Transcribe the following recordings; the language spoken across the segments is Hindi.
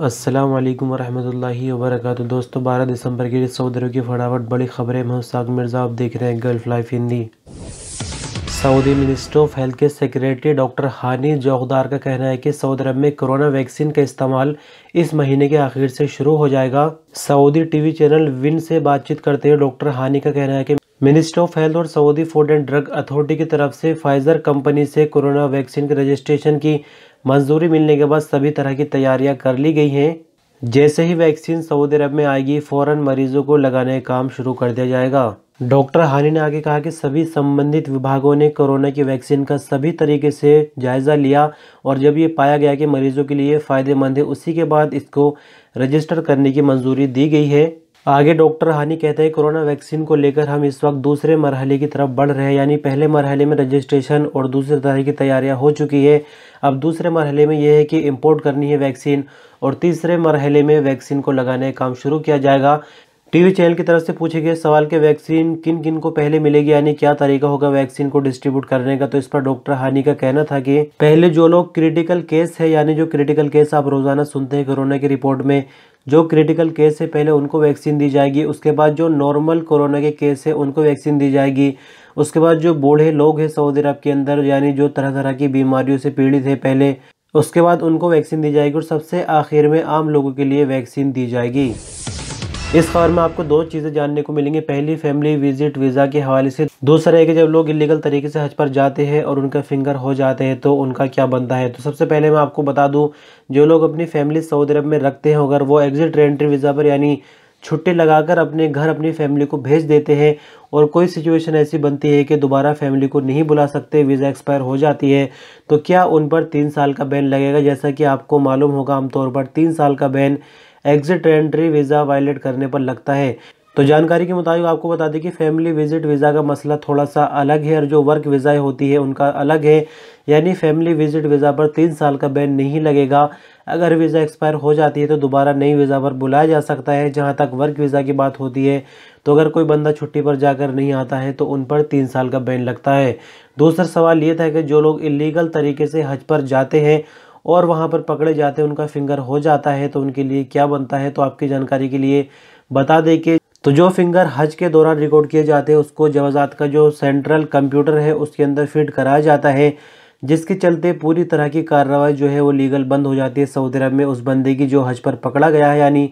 असलम वरहमल वर्क दोस्तों 12 दिसंबर के लिए सऊदी अरब की फटाफट बड़ी खबरें मैं साग मिर्ज़ा आप देख रहे हैं Gulf life Hindi Saudi minister of health के सेक्रेटरी डॉक्टर हानी जोगदार का कहना है कि सऊदी अरब में कोरोना वैक्सीन का इस्तेमाल इस महीने के आखिर से शुरू हो जाएगा सऊदी टीवी चैनल विन से बातचीत करते हुए डॉक्टर हानी का कहना है कि मिनिस्टर ऑफ हेल्थ और Saudi food and drug authority की तरफ से फाइजर कंपनी से कोरोना वैक्सीन के रजिस्ट्रेशन की मंजूरी मिलने के बाद सभी तरह की तैयारियां कर ली गई हैं जैसे ही वैक्सीन सऊदी अरब में आएगी फौरन मरीजों को लगाने का काम शुरू कर दिया जाएगा डॉक्टर हानि ने आगे कहा कि सभी संबंधित विभागों ने कोरोना की वैक्सीन का सभी तरीके से जायज़ा लिया और जब ये पाया गया कि मरीजों के लिए फ़ायदेमंद है उसी के बाद इसको रजिस्टर करने की मंजूरी दी गई है आगे डॉक्टर हानि कहते हैं कोरोना वैक्सीन को लेकर हम इस वक्त दूसरे मरहले की तरफ बढ़ रहे हैं यानी पहले मरहले में रजिस्ट्रेशन और दूसरे तरह की तैयारियां हो चुकी है अब दूसरे मरहले में यह है कि इंपोर्ट करनी है वैक्सीन और तीसरे मरहले में वैक्सीन को लगाने का काम शुरू किया जाएगा टीवी चैनल की तरफ से पूछे गए सवाल के वैक्सीन किन किन को पहले मिलेगी यानी क्या तरीका होगा वैक्सीन को डिस्ट्रीब्यूट करने का तो इस पर डॉक्टर हानि का कहना था कि पहले जो लोग क्रिटिकल केस है यानी जो क्रिटिकल केस आप रोजाना सुनते हैं कोरोना की रिपोर्ट में जो क्रिटिकल केस है पहले उनको वैक्सीन दी जाएगी उसके बाद जो नॉर्मल कोरोना के केस है उनको वैक्सीन दी जाएगी उसके बाद जो बूढ़े लोग हैं सऊदी अरब के अंदर यानी जो तरह तरह की बीमारियों से पीड़ित है पहले उसके बाद उनको वैक्सीन दी जाएगी और सबसे आखिर में आम लोगों के लिए वैक्सीन दी जाएगी इस खबर में आपको दो चीज़ें जानने को मिलेंगी पहली फैमिली विजिट वीज़ा के हवाले से दूसरा है कि जब लोग इलीगल तरीके से हज पर जाते हैं और उनका फिंगर हो जाते हैं तो उनका क्या बनता है तो सबसे पहले मैं आपको बता दूं जो लोग अपनी फैमिली सऊदी अरब में रखते हैं अगर वो एग्जिट रेंट्री वीज़ा पर यानी छुट्टी लगाकर अपने घर अपनी फैमिली को भेज देते हैं और कोई सिचुएशन ऐसी बनती है कि दोबारा फैमिली को नहीं बुला सकते वीज़ा एक्सपायर हो जाती है तो क्या उन पर तीन साल का बैन लगेगा जैसा कि आपको मालूम होगा आमतौर पर तीन साल का ban exit entry visa violate करने पर लगता है तो जानकारी के मुताबिक आपको बता दें कि फैमिली विजिट वीज़ा का मसला थोड़ा सा अलग है और जो वर्क वीज़ाएँ होती है उनका अलग है यानी फैमिली विजिट वीज़ा पर तीन साल का बैन नहीं लगेगा अगर वीज़ा एक्सपायर हो जाती है तो दोबारा नई वीज़ा पर बुलाया जा सकता है जहाँ तक वर्क वीज़ा की बात होती है तो अगर कोई बंदा छुट्टी पर जाकर नहीं आता है तो उन पर तीन साल का बैन लगता है दूसरा सवाल ये था कि जो लोग इलीगल तरीके से हज पर जाते हैं और वहाँ पर पकड़े जाते हैं उनका फिंगर हो जाता है तो उनके लिए क्या बनता है तो आपकी जानकारी के लिए बता दें कि तो जो फिंगर हज के दौरान रिकॉर्ड किए जाते हैं उसको जवाजात का जो सेंट्रल कंप्यूटर है उसके अंदर फिट कराया जाता है जिसके चलते पूरी तरह की कार्रवाई जो है वो लीगल बंद हो जाती है सऊदी अरब में उस बंदे की जो हज पर पकड़ा गया है यानी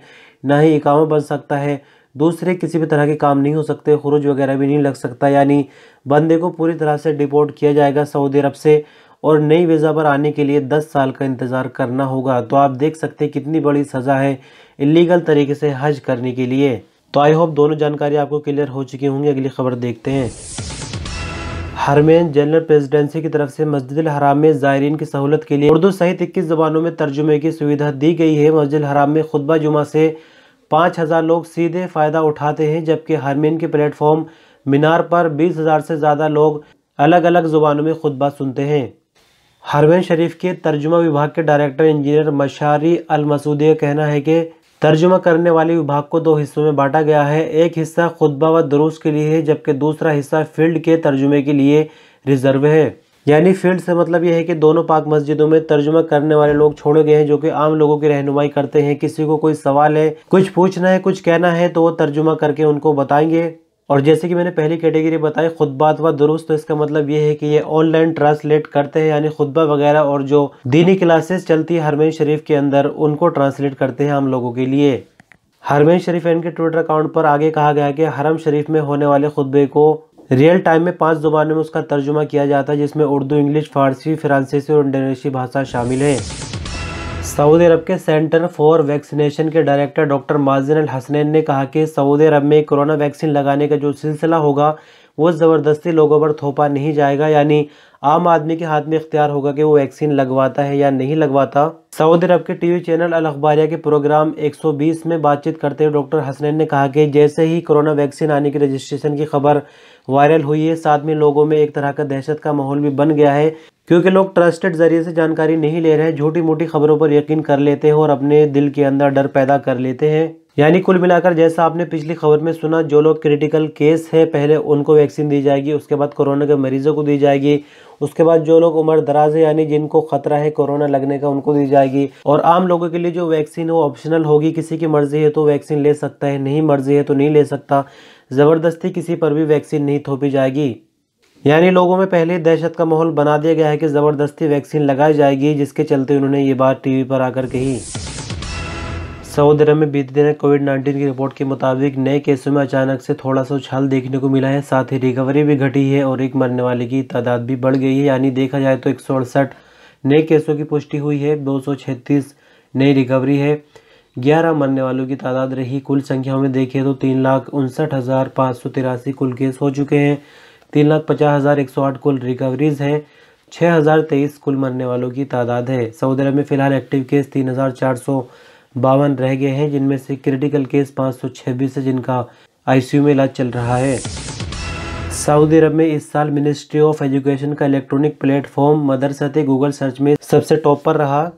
ना ही इकामा बन सकता है दूसरे किसी भी तरह के काम नहीं हो सकते खुरुज वगैरह भी नहीं लग सकता यानी बंदे को पूरी तरह से डिपोर्ट किया जाएगा सऊदी अरब से और नई वीज़ा पर आने के लिए 10 साल का इंतज़ार करना होगा तो आप देख सकते हैं कितनी बड़ी सज़ा है इलीगल तरीके से हज करने के लिए तो आई होप दोनों जानकारी आपको क्लियर हो चुकी होंगी अगली खबर देखते हैं हरमेन जनरल प्रेसिडेंसी की तरफ से मस्जिद हराम में ज़ायरीन की सहूलत के लिए उर्दू सहित इक्कीस ज़बानों में तर्जुमे की सुविधा दी गई है मस्जिद हराम में खुतबा जुमा से पाँच हज़ार लोग सीधे फ़ायदा उठाते हैं जबकि हरमेन के प्लेटफॉर्म मीनार पर बीस हज़ार से ज़्यादा लोग अलग अलग ज़ुबानों में खुतबा सुनते हैं हरवेन शरीफ के तर्जुमा विभाग के डायरेक्टर इंजीनियर मशारी अल मसूदी का कहना है कि तर्जुमा करने वाले विभाग को दो हिस्सों में बांटा गया है एक हिस्सा खुतबा व दरूस के लिए है जबकि दूसरा हिस्सा फील्ड के तर्जुमे के लिए रिजर्व है यानी फील्ड से मतलब यह है कि दोनों पाक मस्जिदों में तर्जुमा करने वाले लोग छोड़े गए हैं जो कि आम लोगों की रहनुमाई करते हैं किसी को कोई सवाल है कुछ पूछना है कुछ कहना है तो वो तर्जुमा करके उनको बताएंगे और जैसे कि मैंने पहली कैटेगरी बताई खुतबात व दुरुस्त तो इसका मतलब ये है कि ये ऑनलाइन ट्रांसलेट करते हैं यानी खुतबा वगैरह और जो दीनी क्लासेस चलती है हरमैन शरीफ के अंदर उनको ट्रांसलेट करते हैं हम लोगों के लिए हरमैन शरीफ एन के ट्विटर अकाउंट पर आगे कहा गया कि हरम शरीफ में होने वाले खुतबे को रियल टाइम में पांच जुबानों में उसका तर्जुमा किया जाता है जिसमें उर्दू इंग्लिश फारसी फ्रांसीसी और इंडोनेशियाई भाषा शामिल है सऊदी अरब के सेंटर फॉर वैक्सीनेशन के director doctor Mazin Al Hasnain ने कहा कि सऊदी अरब में कोरोना वैक्सीन लगाने का जो सिलसिला होगा वो ज़बरदस्ती लोगों पर थोपा नहीं जाएगा यानी आम आदमी के हाथ में इख्तियार होगा कि वो वैक्सीन लगवाता है या नहीं लगवाता सऊदी अरब के टीवी चैनल अल अखबारिया के प्रोग्राम 120 में बातचीत करते हुए डॉक्टर हसनैन ने कहा कि जैसे ही कोरोना वैक्सीन आने की रजिस्ट्रेशन की खबर वायरल हुई है साथ में लोगों में एक तरह का दहशत का माहौल भी बन गया है क्योंकि लोग ट्रस्टेड जरिए से जानकारी नहीं ले रहे झूठी मोटी खबरों पर यकीन कर लेते हैं और अपने दिल के अंदर डर पैदा कर लेते हैं यानी कुल मिलाकर जैसा आपने पिछली खबर में सुना जो लोग क्रिटिकल केस है पहले उनको वैक्सीन दी जाएगी उसके बाद कोरोना के मरीजों को दी जाएगी उसके बाद जो लोग उम्र दराज है यानी जिनको खतरा है कोरोना लगने का उनको दी जाएगी और आम लोगों के लिए जो वैक्सीन है वो ऑप्शनल होगी किसी की मर्जी है तो वैक्सीन ले सकता है नहीं मर्जी है तो नहीं ले सकता ज़बरदस्ती किसी पर भी वैक्सीन नहीं थोपी जाएगी यानी लोगों में पहले दहशत का माहौल बना दिया गया है कि ज़बरदस्ती वैक्सीन लगाई जाएगी जिसके चलते उन्होंने ये बात टीवी पर आकर कही सऊदी अरब में बीते दिन कोविड 19 की रिपोर्ट के मुताबिक नए केसों में अचानक से थोड़ा सा उछाल देखने को मिला है साथ ही रिकवरी भी घटी है और एक मरने वाले की तादाद भी बढ़ गई है यानी देखा जाए तो एक नए केसों की पुष्टि हुई है दो नई रिकवरी है ग्यारह मरने वालों की तादाद रही कुल संख्या में देखें तो तीन लाख उनसठ हज़ार पाँच सौ तिरासी कुल केस हो चुके हैं तीन लाख पचास हज़ार एक सौ आठ कुल रिकवरीज हैं छः हज़ार तेईस कुल मरने वालों की तादाद है सऊदी अरब में फ़िलहाल एक्टिव केस तीन हज़ार चार सौ बावन रह गए हैं जिनमें से क्रिटिकल केस पाँच है जिनका आईसीयू में इलाज चल रहा है सऊदी अरब में इस साल मिनिस्ट्री ऑफ एजुकेशन का electronic platform Madrasati Google search में सबसे टॉप पर रहा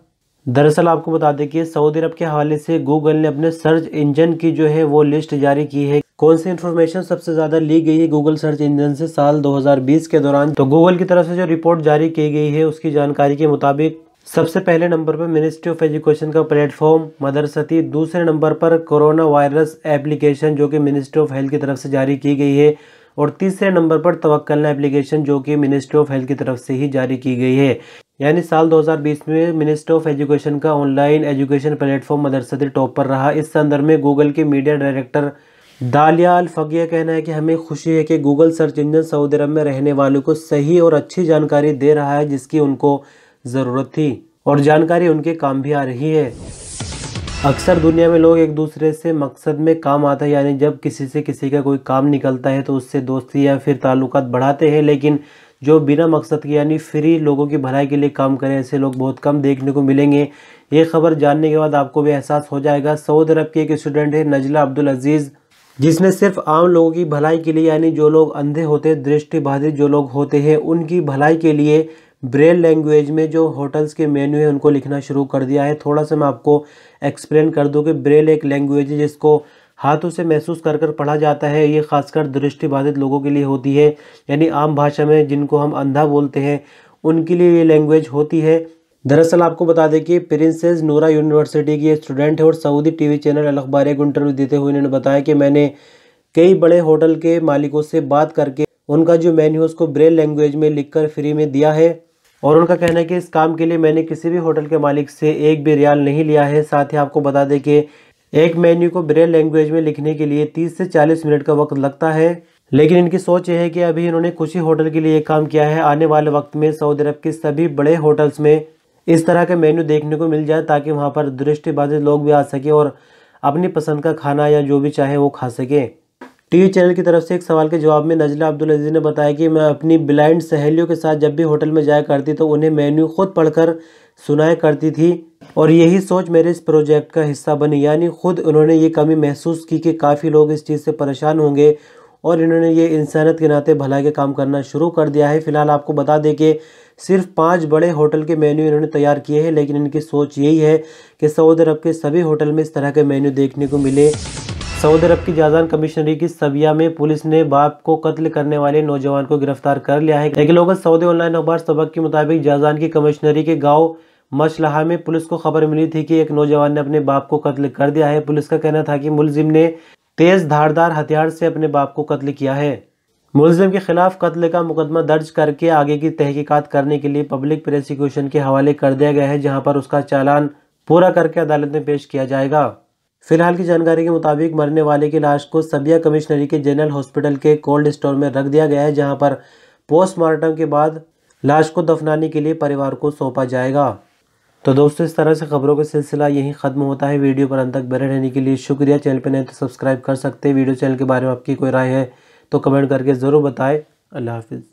दरअसल आपको बता दें कि सऊदी अरब के हवाले से गूगल ने अपने सर्च इंजन की जो है वो लिस्ट जारी की है कौन सी इन्फॉर्मेशन सबसे ज़्यादा ली गई है गूगल सर्च इंजन से साल 2020 के दौरान तो गूगल की तरफ से जो रिपोर्ट जारी की गई है उसकी जानकारी के मुताबिक सबसे पहले नंबर पर मिनिस्ट्री ऑफ एजुकेशन का प्लेटफॉर्म मदरसती दूसरे नंबर पर कोरोना वायरस एप्लीकेशन जो कि मिनिस्ट्री ऑफ हेल्थ की तरफ से जारी की गई है और तीसरे नंबर पर तवक्लना एप्लीकेशन जो कि मिनिस्ट्री ऑफ हेल्थ की तरफ से ही जारी की गई है यानी साल 2020 में मिनिस्ट्री ऑफ एजुकेशन का online education platform Madrasati top पर रहा इस संदर्भ में गूगल के मीडिया डायरेक्टर दालिया अल फगिया कहना है कि हमें खुशी है कि Google search engine Saudi Arabia में रहने वालों को सही और अच्छी जानकारी दे रहा है जिसकी उनको ज़रूरत थी और जानकारी उनके काम भी आ रही है अक्सर दुनिया में लोग एक दूसरे से मकसद में काम आता है यानी जब किसी से किसी का कोई काम निकलता है तो उससे दोस्ती या फिर ताल्लुक बढ़ाते हैं लेकिन जो बिना मकसद के यानी फ्री लोगों की भलाई के लिए काम करें ऐसे लोग बहुत कम देखने को मिलेंगे ये खबर जानने के बाद आपको भी एहसास हो जाएगा सऊदी अरब के एक स्टूडेंट है नजला अब्दुल अजीज़ जिसने सिर्फ आम लोगों की भलाई के लिए यानी जो लोग अंधे होते दृष्टि बाधित जो लोग होते हैं उनकी भलाई के लिए ब्रेल लैंग्वेज में जो होटल्स के मेन्यू है उनको लिखना शुरू कर दिया है थोड़ा सा मैं आपको एक्सप्लेन कर दूँ कि ब्रेल एक लैंग्वेज है जिसको हाथों से महसूस कर कर पढ़ा जाता है ये खासकर दृष्टिबाधित लोगों के लिए होती है यानी आम भाषा में जिनको हम अंधा बोलते हैं उनके लिए ये लैंग्वेज होती है दरअसल आपको बता दें कि प्रिंसेस नूरा यूनिवर्सिटी की स्टूडेंट है और सऊदी टीवी चैनल अल अखबार को इंटरव्यू देते हुए इन्होंने बताया कि मैंने कई बड़े होटल के मालिकों से बात करके उनका जो मेन्यू है उसको ब्रेल लैंग्वेज में लिखकर फ्री में दिया है और उनका कहना है कि इस काम के लिए मैंने किसी भी होटल के मालिक से एक भी रियाल नहीं लिया है साथ ही आपको बता दें कि एक मेन्यू को ब्रेल लैंग्वेज में लिखने के लिए 30 से 40 मिनट का वक्त लगता है लेकिन इनकी सोच यह है कि अभी इन्होंने कुछ ही होटल के लिए काम किया है आने वाले वक्त में सऊदी अरब के सभी बड़े होटल्स में इस तरह का मेन्यू देखने को मिल जाए ताकि वहाँ पर दृष्टिबाधित लोग भी आ सकें और अपनी पसंद का खाना या जो भी चाहे वो खा सकें टीवी चैनल की तरफ से एक सवाल के जवाब में नजला अब्दुल अजीज़ ने बताया कि मैं अपनी ब्लाइंड सहेलियों के साथ जब भी होटल में जाया करती तो उन्हें मेन्यू खुद पढ़कर सुनाया करती थी और यही सोच मेरे इस प्रोजेक्ट का हिस्सा बनी यानी खुद उन्होंने ये कमी महसूस की कि काफ़ी लोग इस चीज़ से परेशान होंगे और इन्होंने ये इंसानियत के नाते भलाई के काम करना शुरू कर दिया है फिलहाल आपको बता दें कि सिर्फ पांच बड़े होटल के मेन्यू इन्होंने तैयार किए हैं लेकिन इनकी सोच यही है कि सऊदी अरब के सभी होटल में इस तरह के मेन्यू देखने को मिले सऊदी अरब की जाजान कमिश्नरी की सबिया में पुलिस ने बाप को कत्ल करने वाले नौजवान को गिरफ्तार कर लिया है एक लोग सऊदी ऑनलाइन अखबार सबक के मुताबिक जाजान की कमिश्नरी के गाँव मशलहा में पुलिस को खबर मिली थी कि एक नौजवान ने अपने बाप को कत्ल कर दिया है पुलिस का कहना था कि मुलजिम ने तेज धारदार हथियार से अपने बाप को कत्ल किया है मुलजिम के खिलाफ कत्ल का मुकदमा दर्ज करके आगे की तहकीकत करने के लिए पब्लिक प्रोसिक्यूशन के हवाले कर दिया गया है जहाँ पर उसका चालान पूरा करके अदालत में पेश किया जाएगा फिलहाल की जानकारी के मुताबिक मरने वाले की लाश को सबिया कमिश्नरी के जनरल हॉस्पिटल के कोल्ड स्टोर में रख दिया गया है जहां पर पोस्टमार्टम के बाद लाश को दफनाने के लिए परिवार को सौंपा जाएगा तो दोस्तों इस तरह से खबरों का सिलसिला यहीं ख़त्म होता है वीडियो पर अंत तक बने रहने के लिए शुक्रिया चैनल पर नहीं तो सब्सक्राइब कर सकते हैं वीडियो चैनल के बारे में आपकी कोई राय है तो कमेंट करके ज़रूर बताएं अल्लाह हाफिज़